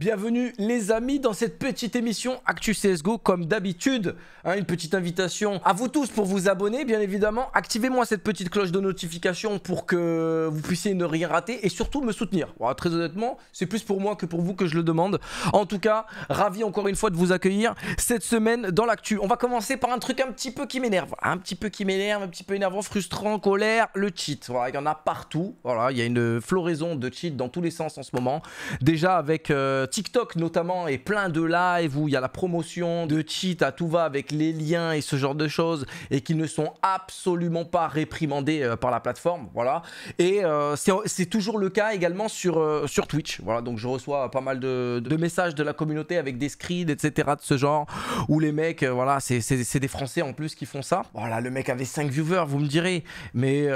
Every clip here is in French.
Bienvenue les amis dans cette petite émission Actu CSGO comme d'habitude. Hein, une petite invitation à vous tous pour vous abonner bien évidemment. Activez-moi cette petite cloche de notification pour que vous puissiez ne rien rater et surtout me soutenir. très honnêtement, c'est plus pour moi que pour vous que je le demande. En tout cas, ravi encore une fois de vous accueillir cette semaine dans l'actu. On va commencer par un truc un petit peu qui m'énerve. Un petit peu qui m'énerve, un petit peu énervant, frustrant, colère, le cheat. il y en a partout. Voilà, il y a une floraison de cheat dans tous les sens en ce moment. Déjà avec... Euh, TikTok notamment est plein de live où il y a la promotion de cheat à tout va avec les liens et ce genre de choses et qui ne sont absolument pas réprimandés euh, par la plateforme. Voilà. Et euh, c'est toujours le cas également sur, euh, sur Twitch. Voilà, donc je reçois pas mal de, messages de la communauté avec des screens, etc. de ce genre où les mecs, voilà, c'est des Français en plus qui font ça. Voilà, le mec avait 5 viewers, vous me direz. Mais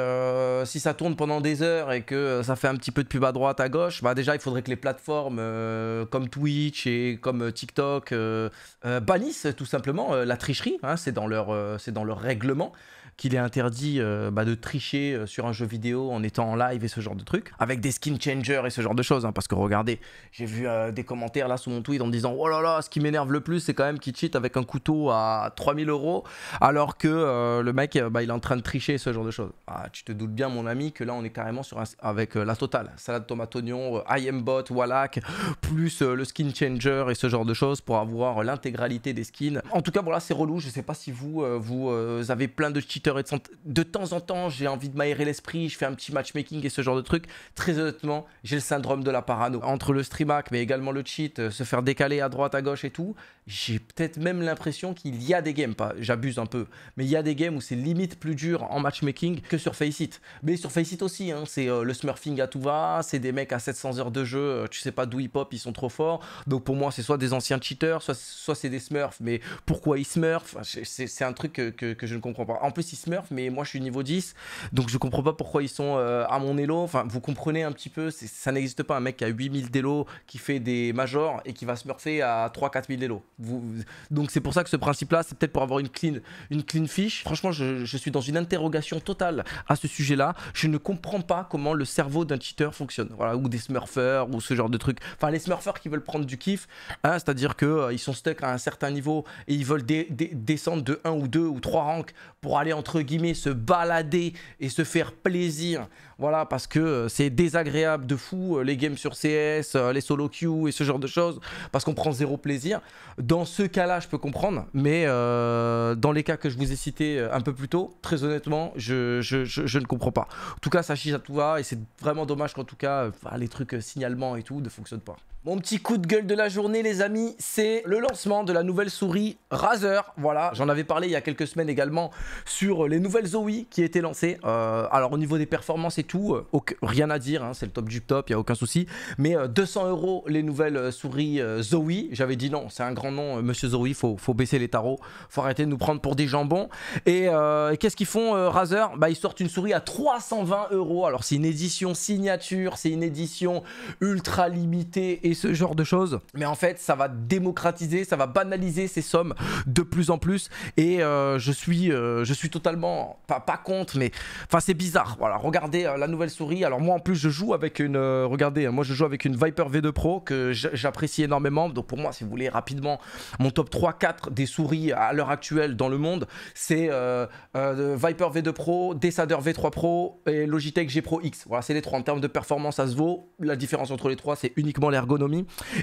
si ça tourne pendant des heures et que ça fait un petit peu de pub à droite, à gauche, bah déjà il faudrait que les plateformes euh, comme Twitch et comme euh, TikTok euh, bannissent tout simplement la tricherie. Hein, c'est dans, leur, dans leur règlement qu'il est interdit euh, bah, de tricher euh, sur un jeu vidéo en étant en live et ce genre de truc, avec des skin changers et ce genre de choses. Hein, parce que regardez, j'ai vu euh, des commentaires là sous mon tweet en me disant Oh là là, ce qui m'énerve le plus, c'est quand même qu'il cheat avec un couteau à 3000 euros, alors que le mec, bah, il est en train de tricher et ce genre de choses. Ah, tu te doutes bien, mon ami, que là, on est carrément sur un, avec la totale salade tomate oignon, I am bot, Wallach, plus le skin changer et ce genre de choses pour avoir l'intégralité des skins. En tout cas, voilà, c'est relou. Je sais pas si vous, vous avez plein de cheats de, temps en temps, j'ai envie de m'aérer l'esprit, je fais un petit matchmaking et ce genre de truc. Très honnêtement, j'ai le syndrome de la parano. Entre le stream hack, mais également le cheat, euh, se faire décaler à droite, à gauche et tout, j'ai peut-être même l'impression qu'il y a des games, pas, j'abuse un peu, mais il y a des games où c'est limite plus dur en matchmaking que sur Faceit. Mais sur Faceit aussi, hein, c'est euh, le smurfing à tout va, c'est des mecs à 700 heures de jeu, euh, tu sais pas d'où ils pop, ils sont trop forts. Donc pour moi, c'est soit des anciens cheaters, soit, c'est des smurfs, mais pourquoi ils Smurf C'est un truc que, je ne comprends pas. En plus, smurf, mais moi je suis niveau 10, donc je comprends pas pourquoi ils sont euh, à mon elo. Enfin, vous comprenez un petit peu, ça n'existe pas un mec qui a 8000 d'elo, qui fait des majors et qui va smurfer à 3-4000 d'elo, donc c'est pour ça que ce principe-là, c'est peut-être pour avoir une clean, une clean fiche. Franchement, je, suis dans une interrogation totale à ce sujet-là. Je ne comprends pas comment le cerveau d'un cheater fonctionne, voilà, ou des smurfers, ou ce genre de trucs. Enfin, les smurfers qui veulent prendre du kiff, hein, c'est-à-dire qu'ils euh, sont stuck à un certain niveau et ils veulent descendre de 1 ou 2 ou 3 ranks pour aller en entre guillemets se balader et se faire plaisir. Voilà, parce que euh, c'est désagréable de fou, euh, les games sur CS, euh, les solo queue et ce genre de choses, parce qu'on prend zéro plaisir. Dans ce cas-là, je peux comprendre, mais dans les cas que je vous ai cités un peu plus tôt, très honnêtement, je, je, ne comprends pas. En tout cas, ça chiche à tout va, et c'est vraiment dommage qu'en tout cas, bah, les trucs signalement et tout ne fonctionnent pas. Mon petit coup de gueule de la journée, les amis, c'est le lancement de la nouvelle souris Razer. Voilà, j'en avais parlé il y a quelques semaines également sur les nouvelles Zoe qui étaient lancées. Euh, alors, au niveau des performances et tout, euh, rien à dire, hein, c'est le top du top, il n'y a aucun souci. Mais 200 euh, euros les nouvelles souris Zoe. J'avais dit non, c'est un grand nom, monsieur Zoe, faut, faut baisser les tarots, faut arrêter de nous prendre pour des jambons. Et, qu'est-ce qu'ils font, Razer Bah, ils sortent une souris à 320 euros. Alors, c'est une édition signature, c'est une édition ultra limitée et ce genre de choses. Mais en fait, ça va démocratiser, ça va banaliser ces sommes de plus en plus. Et euh, je, suis, euh, je suis totalement, pas, pas contre, mais enfin c'est bizarre. Voilà, regardez euh, la nouvelle souris. Alors moi en plus, je joue avec une, regardez, hein, moi je joue avec une Viper V2 Pro que j'apprécie énormément. Donc pour moi, si vous voulez rapidement, mon top 3-4 des souris à l'heure actuelle dans le monde, c'est Viper V2 Pro, Desader V3 Pro et Logitech G Pro X. Voilà, c'est les trois. En termes de performance, ça se vaut. La différence entre les trois, c'est uniquement l'ergonomie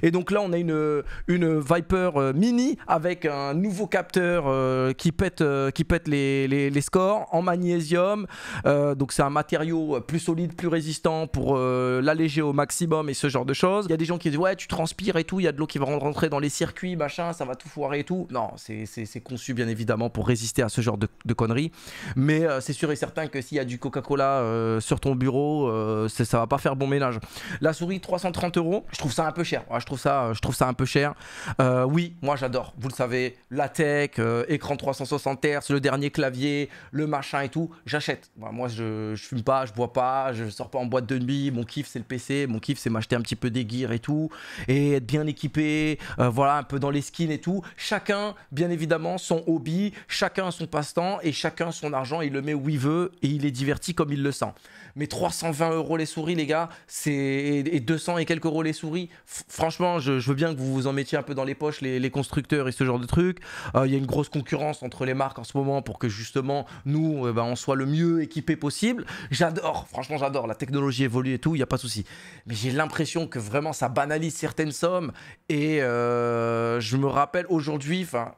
et donc là, on a une, une Viper euh, mini avec un nouveau capteur euh, qui pète, euh, qui pète les, scores en magnésium. donc c'est un matériau plus solide, plus résistant pour l'alléger au maximum et ce genre de choses. Il y a des gens qui disent ouais tu transpires et tout, il y a de l'eau qui va rentrer dans les circuits, machin, ça va tout foirer et tout. Non, c'est conçu bien évidemment pour résister à ce genre de, conneries. Mais c'est sûr et certain que s'il y a du Coca-Cola sur ton bureau, ça va pas faire bon ménage. La souris 330 euros, je trouve ça un peu cher. je, trouve ça, euh, je trouve ça un peu cher. Euh, oui, moi j'adore. Vous le savez, la tech, euh, écran 360 Hz, le dernier clavier, le machin et tout. J'achète. Bah, moi je, je fume pas, je bois pas, je sors pas en boîte de nuit. Mon kiff c'est le PC. Mon kiff c'est m'acheter un petit peu des gears et tout. Et être bien équipé. voilà, un peu dans les skins et tout. Chacun, bien évidemment, son hobby. Chacun son passe-temps. Et chacun son argent. Il le met où il veut. Et il est diverti comme il le sent mais 320 euros les souris, les gars, c'est et 200 et quelques euros les souris. franchement, je, veux bien que vous vous en mettiez un peu dans les poches, les, constructeurs et ce genre de trucs. Euh, il y a une grosse concurrence entre les marques en ce moment pour que justement nous, eh ben, on soit le mieux équipé possible. J'adore, franchement, j'adore. La technologie évolue et tout, il n'y a pas de souci. Mais j'ai l'impression que vraiment ça banalise certaines sommes et euh, je me rappelle aujourd'hui, enfin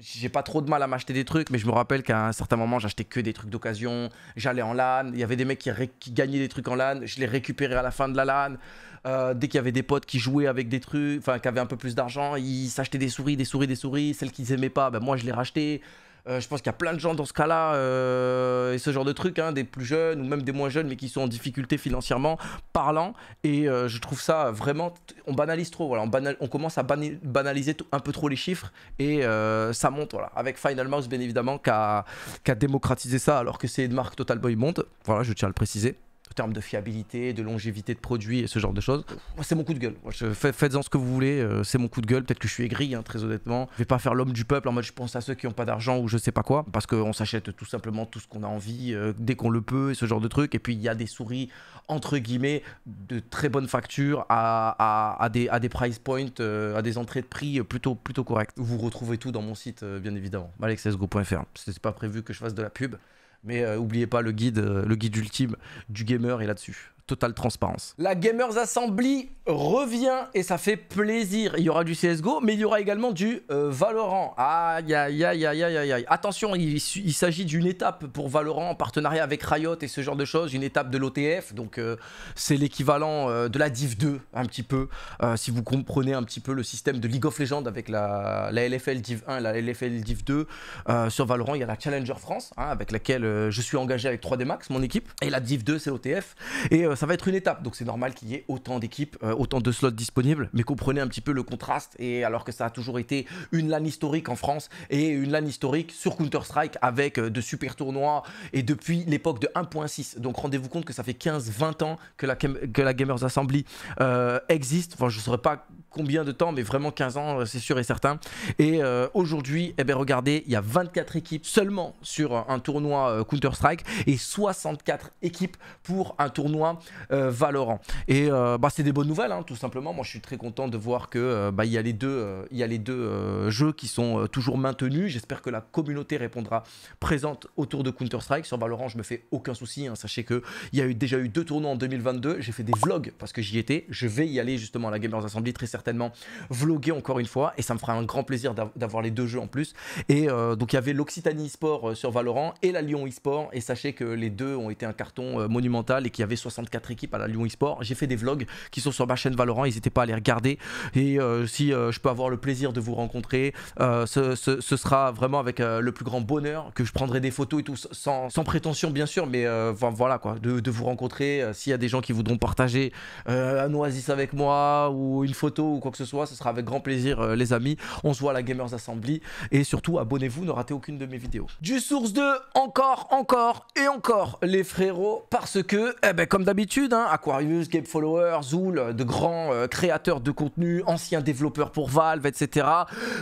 j'ai pas trop de mal à m'acheter des trucs, mais je me rappelle qu'à un certain moment, j'achetais que des trucs d'occasion. J'allais en LAN, il y avait des mecs qui, gagnaient des trucs en LAN, je les récupérais à la fin de la LAN. Euh, dès qu'il y avait des potes qui jouaient avec des trucs, enfin, qui avaient un peu plus d'argent, ils s'achetaient des souris, des souris, des souris. Celles qu'ils aimaient pas, ben, moi, je les rachetais. Euh, je pense qu'il y a plein de gens dans ce cas-là euh, et ce genre de truc, hein, des plus jeunes ou même des moins jeunes, mais qui sont en difficulté financièrement parlant. Et euh, je trouve ça vraiment, on banalise trop. Voilà, on, commence à banaliser un peu trop les chiffres et ça monte. Voilà, avec Final Mouse bien évidemment qui a, démocratisé ça, alors que c'est une marque Total Boy Monde. Voilà, je tiens à le préciser en termes de fiabilité, de longévité de produit et ce genre de choses. C'est mon coup de gueule. Faites-en ce que vous voulez, euh, c'est mon coup de gueule. Peut-être que je suis aigri, hein, très honnêtement. Je vais pas faire l'homme du peuple en mode je pense à ceux qui n'ont pas d'argent ou je sais pas quoi, parce qu'on s'achète tout simplement tout ce qu'on a envie euh, dès qu'on le peut et ce genre de truc. Et puis il y a des souris entre guillemets de très bonne facture à, à, des, à des price points, euh, à des entrées de prix plutôt, plutôt correctes. Vous retrouvez tout dans mon site, bien évidemment, alexesgo.fr. C'était pas prévu que je fasse de la pub. Mais n'oubliez euh, pas le guide, euh, le guide ultime du gamer est là-dessus totale transparence. La Gamers Assembly revient et ça fait plaisir. Il y aura du CSGO, mais il y aura également du euh, Valorant. Aïe, aïe, aïe, aïe, aïe, aïe. Attention, il, s'agit d'une étape pour Valorant en partenariat avec Riot et ce genre de choses, une étape de l'OTF. Donc, euh, c'est l'équivalent euh, de la Div 2, un petit peu. si vous comprenez un petit peu le système de League of Legends avec la, LFL Div 1 et la LFL Div 2, sur Valorant, il y a la Challenger France, hein, avec laquelle je suis engagé avec 3D Max, mon équipe. Et la Div 2, c'est l'OTF ça va être une étape, donc c'est normal qu'il y ait autant d'équipes, euh, autant de slots disponibles, mais comprenez un petit peu le contraste, et alors que ça a toujours été une LAN historique en France, et une LAN historique sur Counter-Strike, avec euh, de super tournois, et depuis l'époque de 1.6, donc rendez-vous compte que ça fait 15-20 ans que la, Gamers Assembly euh, existe, enfin je ne saurais pas combien de temps, mais vraiment 15 ans, c'est sûr et certain, et aujourd'hui, eh bien regardez, il y a 24 équipes seulement sur un tournoi Counter-Strike, et 64 équipes pour un tournoi euh, Valorant. Et euh, bah, c'est des bonnes nouvelles, hein, tout simplement. Moi, je suis très content de voir que euh, bah, il y a les deux, il y a les deux jeux qui sont toujours maintenus. J'espère que la communauté répondra présente autour de Counter Strike. Sur Valorant, je me fais aucun souci. Hein. Sachez que il y a eu déjà eu deux tournois en 2022. J'ai fait des vlogs parce que j'y étais. Je vais y aller justement à la Gamers Assembly très certainement vloguer encore une fois et ça me fera un grand plaisir d'avoir les deux jeux en plus. Et donc il y avait l'Occitanie eSport sur Valorant et la Lyon eSport et sachez que les deux ont été un carton monumental et qu'il y avait 74 équipe équipes à la Lyon eSport. J'ai fait des vlogs qui sont sur ma chaîne Valorant, n'hésitez pas à les regarder. Et euh, si euh, je peux avoir le plaisir de vous rencontrer, euh, ce, sera vraiment avec le plus grand bonheur que je prendrai des photos et tout, sans, prétention bien sûr, mais voilà quoi, de, vous rencontrer. S'il y a des gens qui voudront partager un oasis avec moi ou une photo ou quoi que ce soit, ce sera avec grand plaisir les amis. On se voit à la Gamers Assembly et surtout abonnez-vous, ne ratez aucune de mes vidéos. Du source 2, encore, encore et encore les frérots parce que, eh ben, comme d'habitude, Hein. Aquarius, Game Follower, Zool, euh, de grands euh, créateurs de contenu, anciens développeurs pour Valve, etc.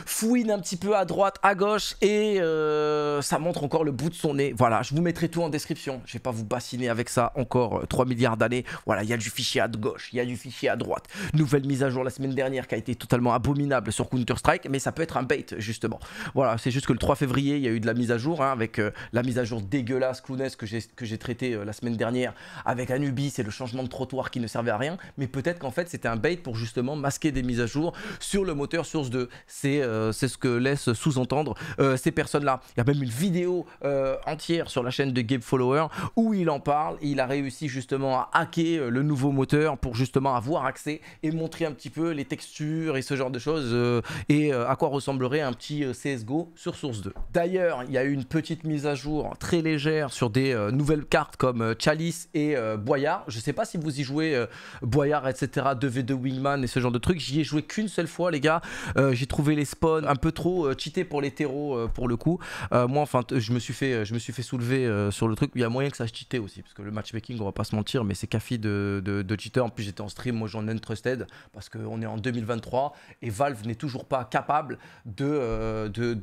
Fouine un petit peu à droite, à gauche, et euh, ça montre encore le bout de son nez. Voilà, je vous mettrai tout en description. Je vais pas vous bassiner avec ça encore 3 milliards d'années. Voilà, il y a du fichier à gauche, il y a du fichier à droite. Nouvelle mise à jour la semaine dernière qui a été totalement abominable sur Counter-Strike, mais ça peut être un bait, justement. Voilà, c'est juste que le 3 février, il y a eu de la mise à jour, hein, avec la mise à jour dégueulasse, clownesque que j'ai traité la semaine dernière, avec Anubis c'est le changement de trottoir qui ne servait à rien, mais peut-être qu'en fait c'était un bait pour justement masquer des mises à jour sur le moteur Source 2. Euh, c'est ce que laissent sous-entendre euh, ces personnes-là. Il y a même une vidéo euh, entière sur la chaîne de Gabe Follower où il en parle. Il a réussi justement à hacker le nouveau moteur pour justement avoir accès et montrer un petit peu les textures et ce genre de choses et à quoi ressemblerait un petit CSGO sur Source 2. D'ailleurs, il y a eu une petite mise à jour très légère sur des nouvelles cartes comme Chalice et Boyard je sais pas si vous y jouez euh, Boyard, etc. 2v2 Wingman et ce genre de trucs. J'y ai joué qu'une seule fois, les gars. Euh, j'ai trouvé les spawns un peu trop euh, cheatés pour les terreaux pour le coup. moi, enfin, je me suis fait, je me suis fait soulever sur le truc. Il y a moyen que ça se cheaté aussi, parce que le matchmaking, on va pas se mentir, mais c'est café de, de, cheater. En plus, j'étais en stream, moi j'en ai trusted parce qu'on est en 2023 et Valve n'est toujours pas capable de, de,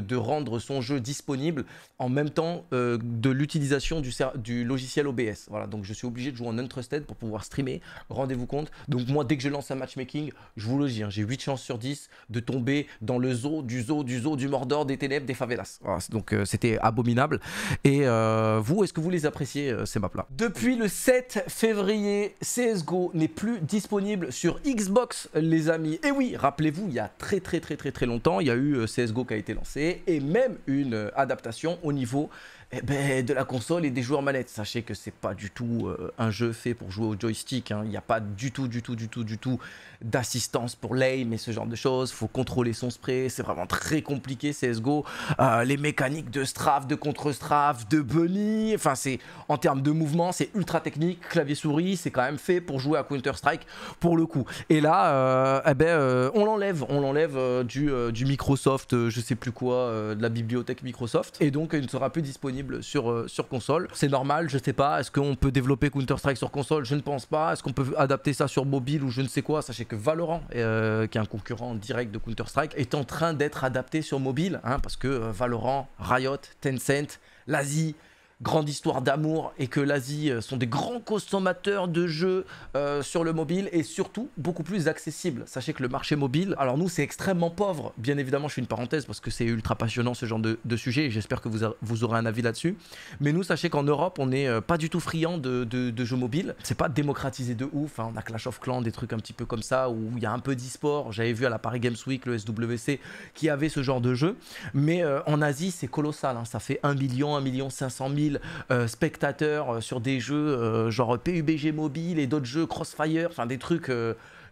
de, rendre son jeu disponible en même temps de l'utilisation du, du logiciel OBS. Voilà, donc je suis obligé de jouer en untrusted pour pouvoir streamer. Rendez-vous compte. Donc moi, dès que je lance un matchmaking, je vous le dis, hein, j'ai 8 chances sur 10 de tomber dans le zoo du zoo du zoo du Mordor, des ténèbres, des favelas. donc euh, c'était abominable. Et euh, vous, est-ce que vous les appréciez euh, ces maps-là Depuis le 7 février, CSGO n'est plus disponible sur Xbox, les amis. Et oui, rappelez-vous, il y a très très très très très longtemps, il y a eu CSGO qui a été lancé et même une adaptation au niveau eh ben, de la console et des joueurs manettes. Sachez que c'est pas du tout euh, un jeu fait pour jouer au joystick. Hein. Il n'y a pas du tout, du tout, du tout, du tout d'assistance pour l'aim et ce genre de choses. Faut contrôler son spray. C'est vraiment très compliqué CSGO. Euh, les mécaniques de strafe, de contre-strafe, de bunny. Enfin, c'est en termes de mouvement, c'est ultra technique. Clavier-souris, c'est quand même fait pour jouer à Counter-Strike pour le coup. Et là, euh, eh ben, on l'enlève. On l'enlève du, du Microsoft, je sais plus quoi, de la bibliothèque Microsoft. Et donc, il ne sera plus disponible sur, euh, sur console. C'est normal, je sais pas. Est-ce qu'on peut développer Counter-Strike sur console Je ne pense pas. Est-ce qu'on peut adapter ça sur mobile ou je ne sais quoi Sachez que Valorant, euh, qui est un concurrent direct de Counter-Strike, est en train d'être adapté sur mobile. Hein, parce que euh, Valorant, Riot, Tencent, l'Asie, grande histoire d'amour et que l'Asie euh, sont des grands consommateurs de jeux euh, sur le mobile et surtout beaucoup plus accessibles. Sachez que le marché mobile, alors nous c'est extrêmement pauvre, bien évidemment je fais une parenthèse parce que c'est ultra passionnant ce genre de, sujet et j'espère que vous, vous aurez un avis là-dessus. Mais nous sachez qu'en Europe on n'est euh, pas du tout friand de, jeux mobiles, c'est pas démocratisé de ouf, hein. on a Clash of Clans, des trucs un petit peu comme ça où il y a un peu d'e-sport, j'avais vu à la Paris Games Week le SWC qui avait ce genre de jeu, mais en Asie c'est colossal, hein. ça fait 1 million, 1 million 500 000 euh, spectateurs euh, sur des jeux euh, genre PUBG mobile et d'autres jeux Crossfire, enfin des trucs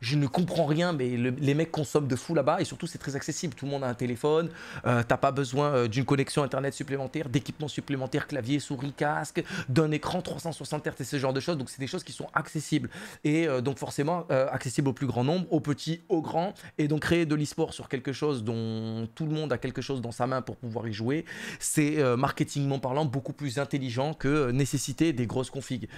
je ne comprends rien, mais les mecs consomment de fou là-bas et surtout c'est très accessible. Tout le monde a un téléphone, euh, t'as pas besoin euh, d'une connexion internet supplémentaire, d'équipement supplémentaire clavier, souris, casque, d'un écran 360 Hz et ce genre de choses. Donc c'est des choses qui sont accessibles et euh, donc forcément accessibles au plus grand nombre, aux petits, aux grands. Et donc créer de l'e-sport sur quelque chose dont tout le monde a quelque chose dans sa main pour pouvoir y jouer, c'est marketingment parlant beaucoup plus intelligent que nécessiter des grosses configs.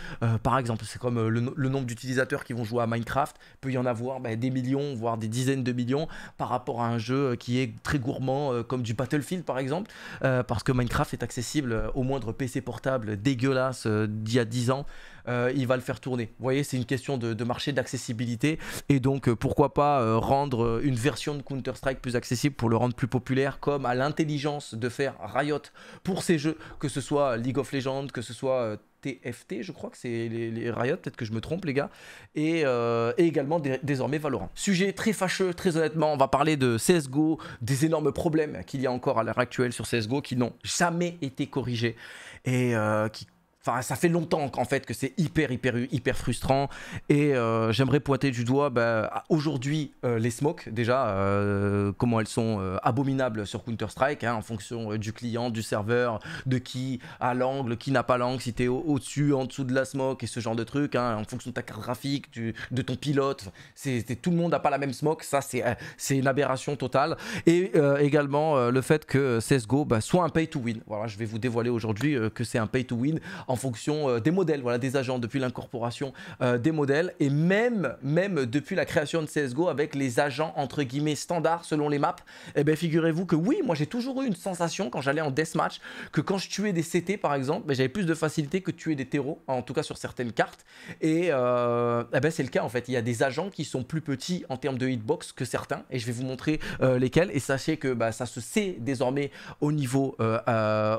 par exemple, c'est comme le, nombre d'utilisateurs qui vont jouer à Minecraft peut y en avoir ben, des millions, voire des dizaines de millions par rapport à un jeu euh, qui est très gourmand euh, comme du Battlefield par exemple, euh, parce que Minecraft est accessible au moindre PC portable dégueulasse d'il y a 10 ans. il va le faire tourner. voyez, c'est une question de, de marché, d'accessibilité. Et donc, pourquoi pas rendre une version de Counter-Strike plus accessible pour le rendre plus populaire, comme à l'intelligence de faire Riot pour ces jeux, que ce soit League of Legends, que ce soit Ft je crois que c'est les, Riot, peut-être que je me trompe les gars, et, euh, également désormais Valorant. Sujet très fâcheux, très honnêtement, on va parler de CSGO, des énormes problèmes qu'il y a encore à l'heure actuelle sur CSGO qui n'ont jamais été corrigés et euh, qui Enfin, ça fait longtemps qu'en fait que c'est hyper, hyper, hyper frustrant. Et euh, j'aimerais pointer du doigt bah, aujourd'hui euh, les smokes, déjà, euh, comment elles sont abominables sur Counter-Strike, hein, en fonction du client, du serveur, de qui a l'angle, qui n'a pas l'angle, si tu es au-dessus, en dessous de la smoke et ce genre de truc, hein, en fonction de ta carte graphique, de ton pilote. C'est, tout le monde n'a pas la même smoke, ça c'est, une aberration totale. Et également le fait que CSGO bah, soit un pay to win. Voilà, je vais vous dévoiler aujourd'hui que c'est un pay to win en fonction euh, des modèles, voilà, des agents, depuis l'incorporation euh, des modèles et même, même depuis la création de CSGO avec les agents entre guillemets standards selon les maps. Eh bien, figurez-vous que oui, moi j'ai toujours eu une sensation quand j'allais en deathmatch que quand je tuais des CT par exemple, ben, j'avais plus de facilité que tuer des terreaux, en tout cas sur certaines cartes. Et euh, eh ben, c'est le cas en fait. Il y a des agents qui sont plus petits en termes de hitbox que certains et je vais vous montrer lesquels. Et sachez que bah, ça se sait désormais au niveau,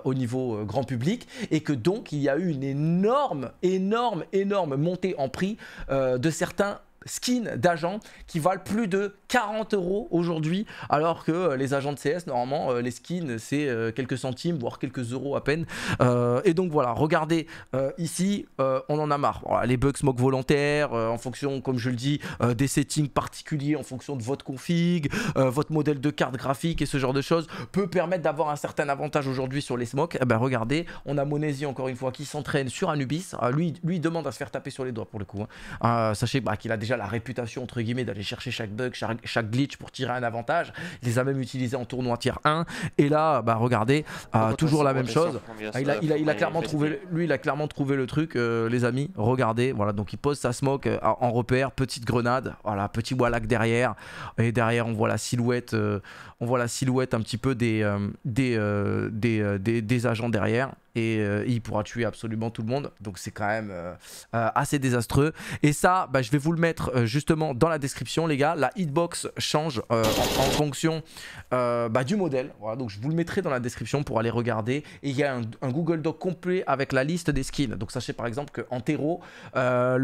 au niveau grand public et que donc il y a eu une énorme, énorme, énorme montée en prix euh, de certains skins d'agents qui valent plus de 40 euros aujourd'hui, alors que euh, les agents de CS, normalement, euh, les skins, c'est euh, quelques centimes, voire quelques euros à peine. et donc voilà, regardez, ici, on en a marre. les bugs smoke volontaires, en fonction, comme je le dis, des settings particuliers, en fonction de votre config, votre modèle de carte graphique et ce genre de choses, peut permettre d'avoir un certain avantage aujourd'hui sur les smokes. Eh ben regardez, on a Monesi encore une fois qui s'entraîne sur Anubis. Ah, lui, lui demande à se faire taper sur les doigts pour le coup. Hein. Ah, sachez bah, qu'il a déjà la réputation entre guillemets d'aller chercher chaque bug, chaque, chaque glitch pour tirer un avantage. Il les a même utilisés en tournoi tier 1. Et là, bah regardez, euh, toujours la même chose. Ah, il, a, clairement trouvé, lui, il a clairement trouvé le truc, euh, les amis. Regardez, voilà. Donc il pose sa smoke euh, en repère, petite grenade, voilà, petit wallack derrière. Et derrière, on voit la silhouette, on voit la silhouette un petit peu des, des, des agents derrière et euh, il pourra tuer absolument tout le monde. Donc c'est quand même euh, euh, assez désastreux. Et ça, bah, je vais vous le mettre justement dans la description, les gars. La hitbox change en, fonction bah, du modèle. Voilà, donc je vous le mettrai dans la description pour aller regarder. Et il y a un, Google Doc complet avec la liste des skins. Donc sachez par exemple qu'en terreau, le,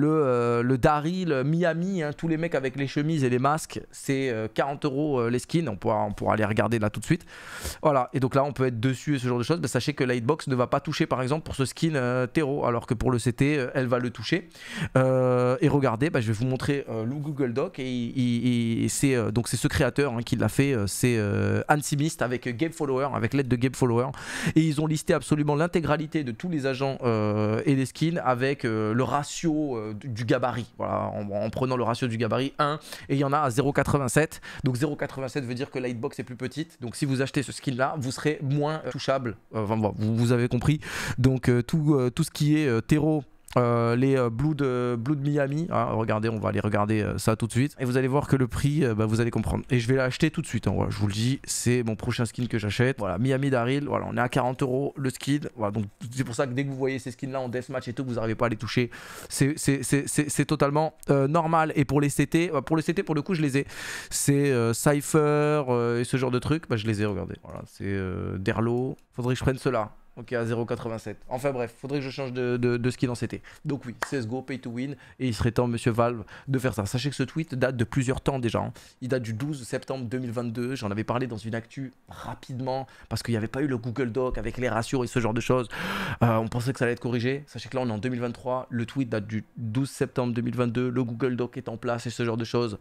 le le Miami, hein, tous les mecs avec les chemises et les masques, c'est 40 euros les skins. On pourra, on pourra aller regarder là tout de suite. Voilà, et donc là on peut être dessus et ce genre de choses. sachez que la hitbox ne va pas toucher par exemple pour ce skin euh, Tero alors que pour le CT, euh, elle va le toucher. Euh, et regardez, bah, je vais vous montrer le Google Doc et, c'est donc c'est ce créateur hein, qui l'a fait, c'est Ansimist avec Game Follower, avec l'aide de Game Follower, et ils ont listé absolument l'intégralité de tous les agents et les skins avec le ratio du gabarit. Voilà, en, prenant le ratio du gabarit 1 et il y en a à 0,87. Donc 0,87 veut dire que la est plus petite. Donc si vous achetez ce skin là, vous serez moins touchable. Enfin, vous, vous avez compris donc euh, tout, euh, tout ce qui est euh, terreau. les Blue, de, Blue de Miami. Hein, regardez, on va aller regarder ça tout de suite. Et vous allez voir que le prix, bah, vous allez comprendre. Et je vais l'acheter tout de suite. Hein, je vous le dis, c'est mon prochain skin que j'achète. Voilà, Miami Daryl. Voilà, on est à 40 euros le skin. Voilà, donc c'est pour ça que dès que vous voyez ces skins là en deathmatch et tout, vous n'arrivez pas à les toucher. C'est totalement normal. Et pour les CT, pour les CT, pour le coup, je les ai. C'est Cypher et ce genre de trucs. Bah, je les ai, regardé Voilà, c'est Derlo. Faudrait que je prenne cela Ok, à 0,87. Enfin bref, faudrait que je change de, de, de skin en CT. Donc oui, CSGO, pay to win, et il serait temps, monsieur Valve, de faire ça. Sachez que ce tweet date de plusieurs temps déjà. Hein. Il date du 12 septembre 2022. J'en avais parlé dans une actu rapidement, parce qu'il n'y avait pas eu le Google Doc avec les ratios et ce genre de choses. Euh, on pensait que ça allait être corrigé. Sachez que là, on est en 2023. Le tweet date du 12 septembre 2022. Le Google Doc est en place et ce genre de choses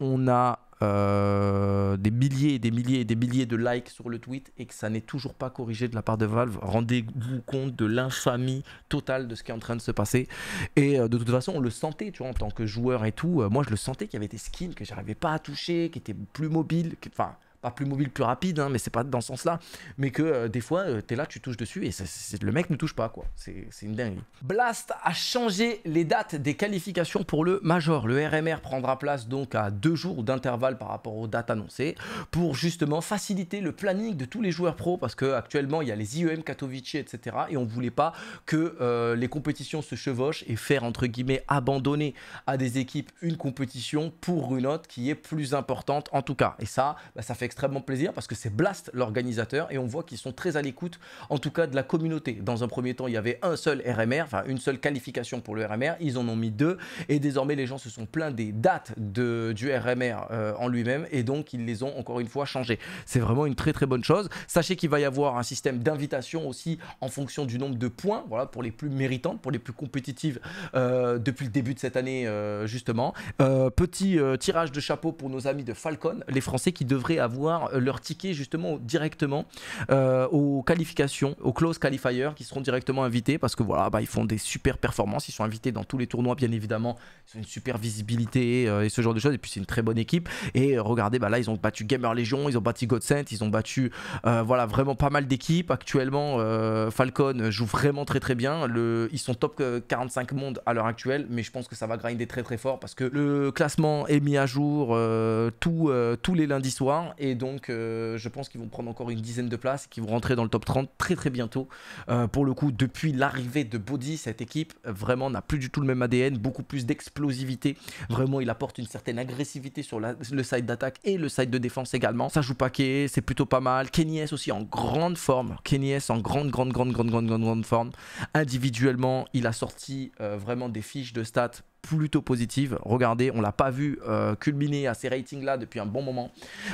on a euh, des milliers et des milliers et des milliers de likes sur le tweet et que ça n'est toujours pas corrigé de la part de Valve, rendez-vous compte de l'infamie totale de ce qui est en train de se passer. Et euh, de toute façon, on le sentait, tu vois, en tant que joueur et tout. Euh, moi, je le sentais qu'il y avait des skins que j'arrivais pas à toucher, qui étaient plus mobiles. Enfin, pas plus mobile, plus rapide, hein, mais c'est pas dans ce sens-là, mais que euh, des fois, euh, tu es là, tu touches dessus et le mec ne touche pas, quoi. C'est une dinguerie. Blast a changé les dates des qualifications pour le Major. Le RMR prendra place donc à deux jours d'intervalle par rapport aux dates annoncées pour justement faciliter le planning de tous les joueurs pro parce que actuellement il y a les IEM Katowice, etc. Et on voulait pas que euh, les compétitions se chevauchent et faire entre guillemets abandonner à des équipes une compétition pour une autre qui est plus importante en tout cas. Et ça, bah, ça fait extrêmement plaisir parce que c'est Blast l'organisateur et on voit qu'ils sont très à l'écoute, en tout cas de la communauté. Dans un premier temps, il y avait un seul RMR, enfin une seule qualification pour le RMR, ils en ont mis deux et désormais les gens se sont plaints des dates de, du RMR euh, en lui-même et donc ils les ont encore une fois changées. C'est vraiment une très très bonne chose. Sachez qu'il va y avoir un système d'invitation aussi en fonction du nombre de points, voilà, pour les plus méritantes, pour les plus compétitives euh, depuis le début de cette année euh, justement. petit tirage de chapeau pour nos amis de Falcon, les Français qui devraient avoir euh, leur ticket justement directement euh, aux qualifications, aux close qualifiers qui seront directement invités parce que voilà, bah, ils font des super performances, ils sont invités dans tous les tournois bien évidemment, ils ont une super visibilité euh, et ce genre de choses et puis c'est une très bonne équipe et regardez bah là ils ont battu Gamer Legion, ils ont battu Godsent, ils ont battu voilà vraiment pas mal d'équipes actuellement Falcon joue vraiment très très bien, le, ils sont top 45 monde à l'heure actuelle mais je pense que ça va grinder très très fort parce que le classement est mis à jour tous, tous les lundis soirs et et donc, euh, je pense qu'ils vont prendre encore une dizaine de places, qu'ils vont rentrer dans le top 30 très très bientôt. Euh, pour le coup, depuis l'arrivée de Body, cette équipe euh, vraiment n'a plus du tout le même ADN, beaucoup plus d'explosivité. Vraiment, il apporte une certaine agressivité sur le side d'attaque et le side de défense également. Ça joue paquet, c'est plutôt pas mal. Kenny S aussi en grande forme. Kenny S en grande, grande, grande, grande, grande, grande, forme. Individuellement, il a sorti vraiment des fiches de stats plutôt positive. Regardez, on l'a pas vu euh, culminer à ces ratings-là depuis un bon moment.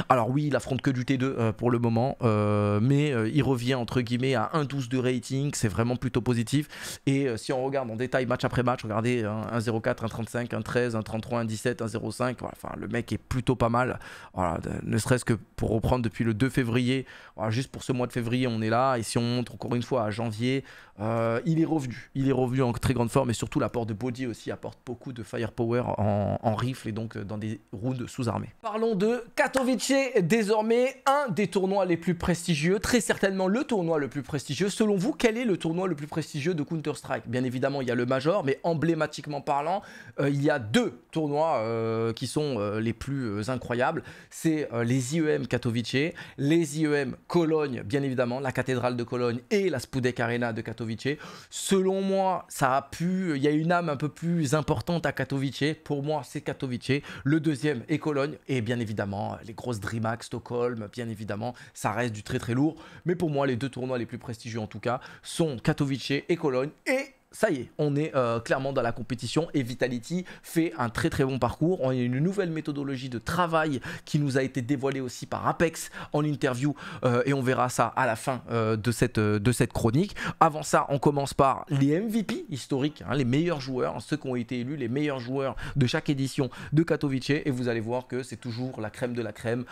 Alors oui, il affronte que du T2 euh, pour le moment, euh, mais il revient entre guillemets à 1 12 de rating, c'est vraiment plutôt positif. Et si on regarde en détail match après match, regardez 1 13 1,35, 33 1 17 1 05 enfin le mec est plutôt pas mal. Voilà, ne serait-ce que pour reprendre depuis le 2 février, juste pour ce mois de février, on est là. Et si on montre encore une fois à janvier, il est revenu, il est revenu en très grande forme et surtout l'apport de Body aussi apporte beaucoup beaucoup de firepower en, rifle et donc euh, dans des rounds sous-armés. Parlons de Katowice, désormais un des tournois les plus prestigieux, très certainement le tournoi le plus prestigieux. Selon vous, quel est le tournoi le plus prestigieux de Counter-Strike Bien évidemment, il y a le Major, mais emblématiquement parlant, euh, il y a deux tournois euh, qui sont les plus incroyables. C'est les IEM Katowice, les IEM Cologne, bien évidemment, la cathédrale de Cologne et la Spudek Arena de Katowice. Selon moi, ça a pu, il y a une âme un peu plus importante à Katowice. Pour moi, c'est Katowice. Le deuxième est Cologne. Et bien évidemment, euh, les grosses DreamHack, Stockholm, bien évidemment, ça reste du très très lourd. Mais pour moi, les deux tournois les plus prestigieux en tout cas sont Katowice et Cologne. Et ça y est, on est euh, clairement dans la compétition et Vitality fait un très très bon parcours. On a une nouvelle méthodologie de travail qui nous a été dévoilée aussi par Apex en interview euh, et on verra ça à la fin euh, de, cette, de cette chronique. Avant ça, on commence par les MVP historiques, hein, les meilleurs joueurs, hein, ceux qui ont été élus les meilleurs joueurs de chaque édition de Katowice et vous allez voir que c'est toujours la crème de la crème,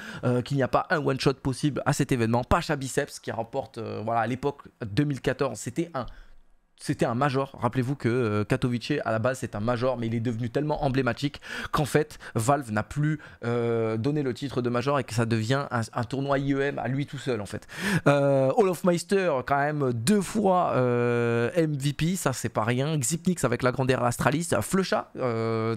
qu'il n'y a pas un one shot possible à cet événement. Pacha Biceps qui remporte, voilà, à l'époque 2014, c'était un c'était un major. Rappelez-vous que euh, Katowice, à la base, c'est un major, mais il est devenu tellement emblématique qu'en fait, Valve n'a plus euh, donné le titre de major et que ça devient un, tournoi IEM à lui tout seul, en fait. Euh, Olaf Meister, quand même, deux fois euh, MVP, ça, c'est pas rien. Xipnix avec la grande ère Astralis. Flecha,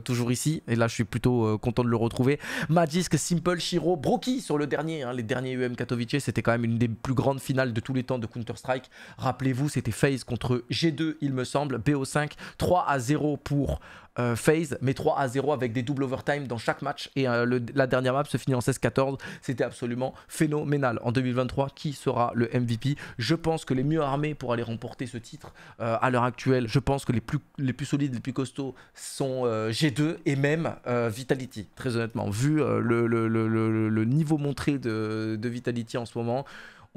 toujours ici, et là, je suis plutôt content de le retrouver. Magisk, Simple, Shiro, Broky sur le dernier. Hein, les derniers IEM Katowice, c'était quand même une des plus grandes finales de tous les temps de Counter-Strike. Rappelez-vous, c'était FaZe contre g il me semble, BO5, 3 à 0 pour euh, phase, mais 3 à 0 avec des doubles overtime dans chaque match. Et euh, la dernière map se finit en 16-14. C'était absolument phénoménal. En 2023, qui sera le MVP Je pense que les mieux armés pour aller remporter ce titre euh, à l'heure actuelle, je pense que les plus, les plus solides, les plus costauds sont euh, G2 et même Vitality, très honnêtement. Vu le, niveau montré de, de Vitality en ce moment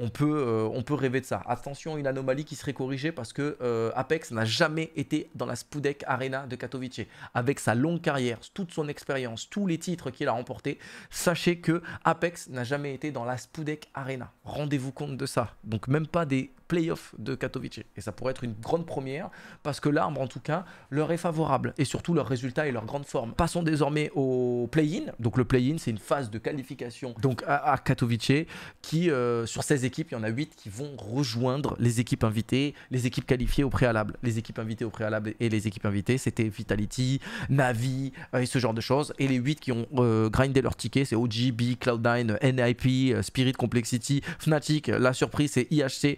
on peut, euh, on peut rêver de ça. Attention, une anomalie qui serait corrigée parce que euh, Apex n'a jamais été dans la Spudek Arena de Katowice. Avec sa longue carrière, toute son expérience, tous les titres qu'il a remporté sachez que Apex n'a jamais été dans la Spudek Arena. Rendez-vous compte de ça. Donc même pas des playoffs de Katowice. Et ça pourrait être une grande première parce que l'arbre, en tout cas, leur est favorable. Et surtout leurs résultats et leur grande forme. Passons désormais au play-in. Donc le play-in, c'est une phase de qualification donc à, Katowice qui, euh, sur 16 équipes, il y en a 8 qui vont rejoindre les équipes invitées, les équipes qualifiées au préalable. Les équipes invitées au préalable et les équipes invitées, c'était Vitality, Navi euh, et ce genre de choses. Et les 8 qui ont euh, grindé leur ticket, c'est OG, B, Cloud9, NIP, euh, Spirit Complexity, Fnatic. La surprise, c'est IHC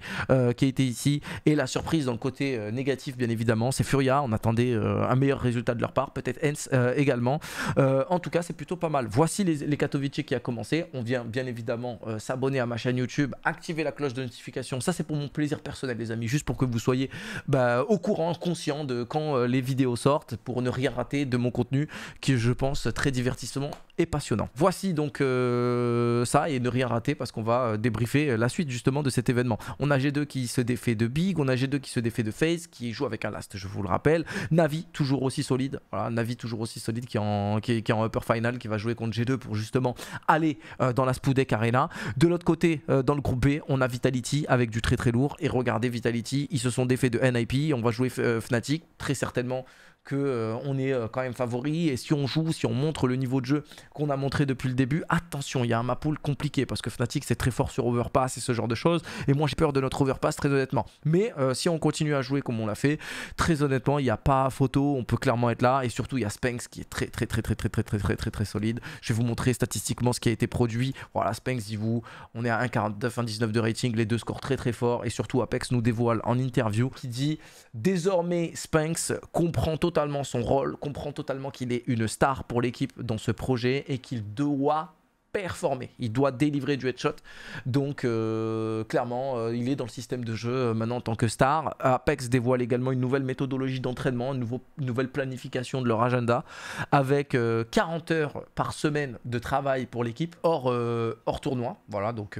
qui a été ici. Et la surprise dans le côté négatif, bien évidemment, c'est Furia. On attendait un meilleur résultat de leur part, peut-être Hens également. en tout cas, c'est plutôt pas mal. Voici les, les Katowice qui a commencé. On vient bien évidemment s'abonner à ma chaîne YouTube activer la cloche de notification. Ça, c'est pour mon plaisir personnel, les amis, juste pour que vous soyez bah, au courant, conscient de quand euh, les vidéos sortent, pour ne rien rater de mon contenu qui je pense, très divertissement et passionnant. Voici donc euh, ça et ne rien rater parce qu'on va euh, débriefer la suite justement de cet événement. On a G2 qui se défait de Big, on a G2 qui se défait de Face, qui joue avec un last, je vous le rappelle. Navi, toujours aussi solide, voilà, Navi toujours aussi solide qui est en, qui, est, en upper final, qui va jouer contre G2 pour justement aller dans la Spoudek Arena. De l'autre côté, dans le groupe on a Vitality avec du très très lourd. Et regardez Vitality, ils se sont défaits de NIP, on va jouer euh, Fnatic, très certainement que euh, on est euh, quand même favori et si on joue, si on montre le niveau de jeu qu'on a montré depuis le début, attention, il y a un map pool compliqué parce que Fnatic c'est très fort sur overpass et ce genre de choses et moi j'ai peur de notre overpass très honnêtement. Mais euh, si on continue à jouer comme on l'a fait, très honnêtement, il n'y a pas photo, on peut clairement être là et surtout il y a Spanks qui est très très très très très très très très très très solide. Je vais vous montrer statistiquement ce qui a été produit. Voilà, Spanks dit vous, on est à 1,49, 1,19 de rating, les deux scores très très forts et surtout Apex nous dévoile en interview qui dit désormais Spanks comprend totalement son rôle, comprend totalement qu'il est une star pour l'équipe dans ce projet et qu'il doit performer, il doit délivrer du headshot. Donc euh, clairement, euh, il est dans le système de jeu euh, maintenant en tant que star. Apex dévoile également une nouvelle méthodologie d'entraînement, une nouvelle planification de leur agenda, avec 40 heures par semaine de travail pour l'équipe hors, hors tournoi. Voilà, donc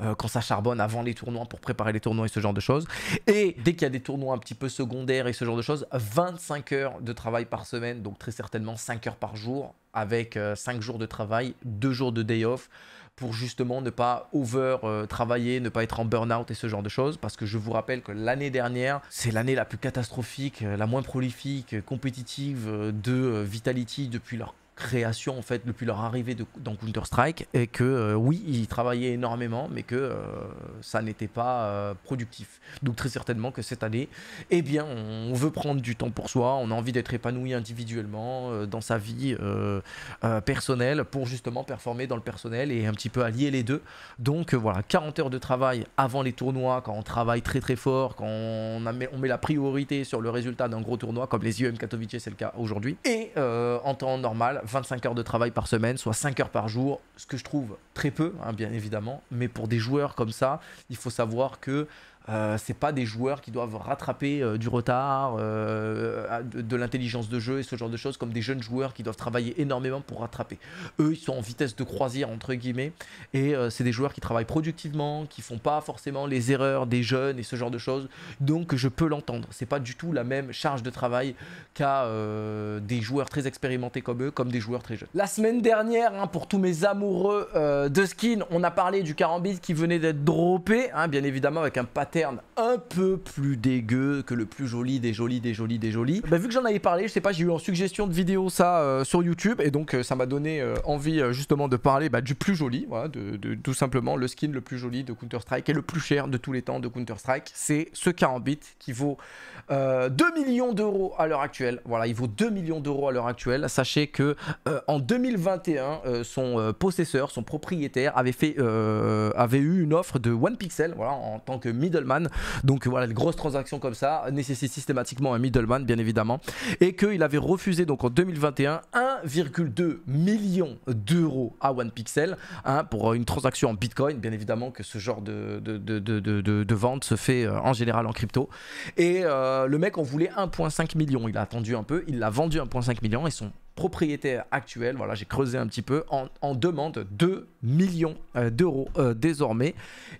euh, quand ça charbonne avant les tournois pour préparer les tournois et ce genre de choses. Et dès qu'il y a des tournois un petit peu secondaires et ce genre de choses, 25 heures de travail par semaine, donc très certainement 5 heures par jour, avec 5 euh, jours de travail, 2 jours de day off pour justement ne pas over-travailler, euh, ne pas être en burn-out et ce genre de choses. Parce que je vous rappelle que l'année dernière, c'est l'année la plus catastrophique, la moins prolifique, compétitive de Vitality depuis leur création en fait depuis leur arrivée dans Counter Strike et que euh, oui ils travaillaient énormément mais que euh, ça n'était pas euh, productif donc très certainement que cette année eh bien on, veut prendre du temps pour soi on a envie d'être épanoui individuellement dans sa vie personnelle pour justement performer dans le personnel et un petit peu allier les deux donc voilà 40 heures de travail avant les tournois quand on travaille très très fort quand on, on met la priorité sur le résultat d'un gros tournoi comme les IEM Katowice c'est le cas aujourd'hui et en temps normal 25 heures de travail par semaine, soit 5 heures par jour, ce que je trouve très peu, hein, bien évidemment. Mais pour des joueurs comme ça, il faut savoir que euh, c'est pas des joueurs qui doivent rattraper euh, du retard, euh, de, l'intelligence de jeu et ce genre de choses, comme des jeunes joueurs qui doivent travailler énormément pour rattraper. Eux, ils sont en vitesse de croisière, entre guillemets, et c'est des joueurs qui travaillent productivement, qui font pas forcément les erreurs des jeunes et ce genre de choses. Donc, je peux l'entendre. C'est pas du tout la même charge de travail qu'à des joueurs très expérimentés comme eux, comme des joueurs très jeunes. La semaine dernière, hein, pour tous mes amoureux de skin, on a parlé du carambit qui venait d'être droppé, hein, bien évidemment, avec un pâté un peu plus dégueu que le plus joli des jolis des jolis des jolis. Bah, vu que j'en avais parlé, je sais pas, j'ai eu en suggestion de vidéo ça euh, sur YouTube et donc euh, ça m'a donné euh, envie justement de parler bah, du plus joli, de, tout simplement le skin le plus joli de Counter-Strike et le plus cher de tous les temps de Counter-Strike. C'est ce 40 bits qui vaut 2 euh, millions d'euros à l'heure actuelle. Voilà, il vaut 2 millions d'euros à l'heure actuelle. Sachez que euh, en 2021, euh, son possesseur, son propriétaire avait fait, avait eu une offre de One Pixel, voilà, en tant que middleman. Donc voilà, une grosse transaction comme ça nécessite systématiquement un middleman, bien évidemment, et qu'il avait refusé donc en 2021 1,2 million d'euros à One Pixel hein, pour une transaction en Bitcoin. Bien évidemment que ce genre de de, de vente se fait en général en crypto et euh, le mec en voulait 1,5 million. Il a attendu un peu, il l'a vendu 1,5 million et son propriétaire actuel, voilà, j'ai creusé un petit peu, en, demande 2 millions euh, d'euros euh, désormais.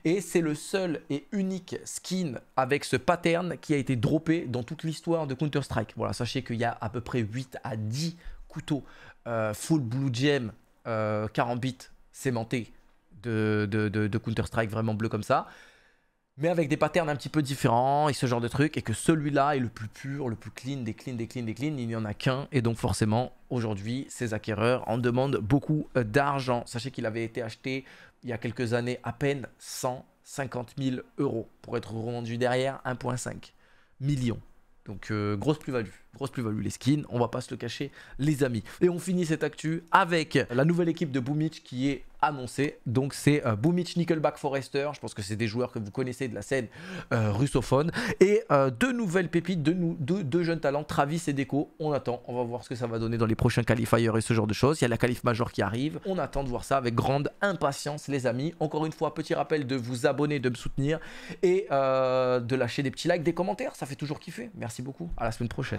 Et c'est le seul et unique skin avec ce pattern qui a été droppé dans toute l'histoire de Counter-Strike. Voilà, sachez qu'il y a à peu près 8 à 10 couteaux full blue gem 40 bits sémantés de, de Counter-Strike vraiment bleu comme ça mais avec des patterns un petit peu différents et ce genre de trucs, et que celui-là est le plus pur, le plus clean, des clean, des clean, des clean, il n'y en a qu'un, et donc forcément, aujourd'hui, ces acquéreurs en demandent beaucoup euh, d'argent. Sachez qu'il avait été acheté il y a quelques années à peine 150 000 euros pour être rendu derrière 1,5 million. Donc, euh, grosse plus-value. Grosse plus-value les skins, on va pas se le cacher les amis. Et on finit cette actu avec la nouvelle équipe de Boomich qui est annoncée Donc c'est euh, Nickelback, Forester Je pense que c'est des joueurs que vous connaissez de la scène euh, russophone. Et euh, deux nouvelles pépites, deux, deux, deux, jeunes talents, Travis et Deco. On attend, on va voir ce que ça va donner dans les prochains qualifiers et ce genre de choses. Il y a la qualif major qui arrive. On attend de voir ça avec grande impatience les amis. Encore une fois, petit rappel de vous abonner, de me soutenir et euh, de lâcher des petits likes, des commentaires. Ça fait toujours kiffer. Merci beaucoup. À la semaine prochaine.